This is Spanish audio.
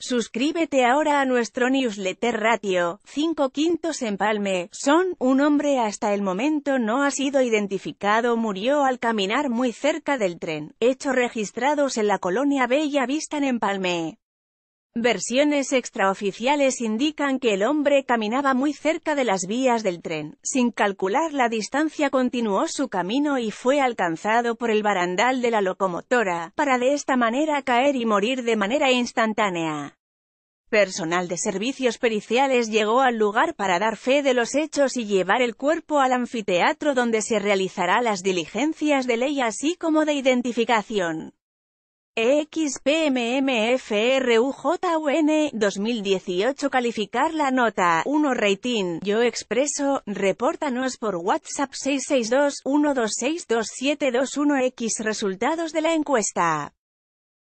Suscríbete ahora a nuestro newsletter ratio, 5 quintos palme, son, un hombre hasta el momento no ha sido identificado murió al caminar muy cerca del tren, hechos registrados en la colonia Bella Vista en Palme. Versiones extraoficiales indican que el hombre caminaba muy cerca de las vías del tren, sin calcular la distancia continuó su camino y fue alcanzado por el barandal de la locomotora, para de esta manera caer y morir de manera instantánea. Personal de servicios periciales llegó al lugar para dar fe de los hechos y llevar el cuerpo al anfiteatro donde se realizará las diligencias de ley así como de identificación. EXPMMFRUJUN 2018 calificar la nota 1 rating Yo Expreso repórtanos por WhatsApp 662 126 2721 X resultados de la encuesta